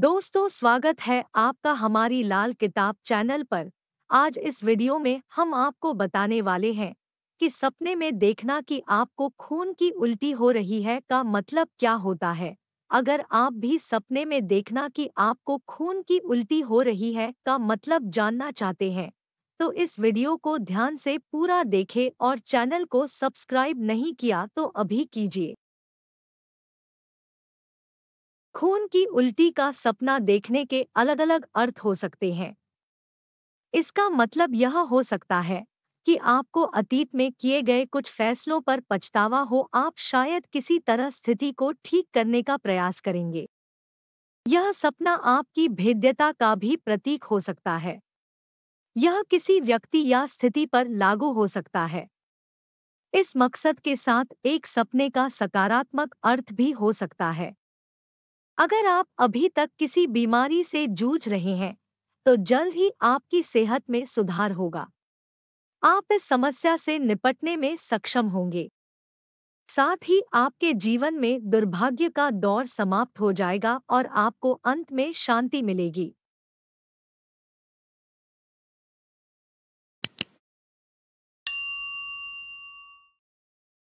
दोस्तों स्वागत है आपका हमारी लाल किताब चैनल पर आज इस वीडियो में हम आपको बताने वाले हैं कि सपने में देखना कि आपको खून की उल्टी हो रही है का मतलब क्या होता है अगर आप भी सपने में देखना कि आपको खून की उल्टी हो रही है का मतलब जानना चाहते हैं तो इस वीडियो को ध्यान से पूरा देखें और चैनल को सब्सक्राइब नहीं किया तो अभी कीजिए खून की उल्टी का सपना देखने के अलग अलग अर्थ हो सकते हैं इसका मतलब यह हो सकता है कि आपको अतीत में किए गए कुछ फैसलों पर पछतावा हो आप शायद किसी तरह स्थिति को ठीक करने का प्रयास करेंगे यह सपना आपकी भेद्यता का भी प्रतीक हो सकता है यह किसी व्यक्ति या स्थिति पर लागू हो सकता है इस मकसद के साथ एक सपने का सकारात्मक अर्थ भी हो सकता है अगर आप अभी तक किसी बीमारी से जूझ रहे हैं तो जल्द ही आपकी सेहत में सुधार होगा आप इस समस्या से निपटने में सक्षम होंगे साथ ही आपके जीवन में दुर्भाग्य का दौर समाप्त हो जाएगा और आपको अंत में शांति मिलेगी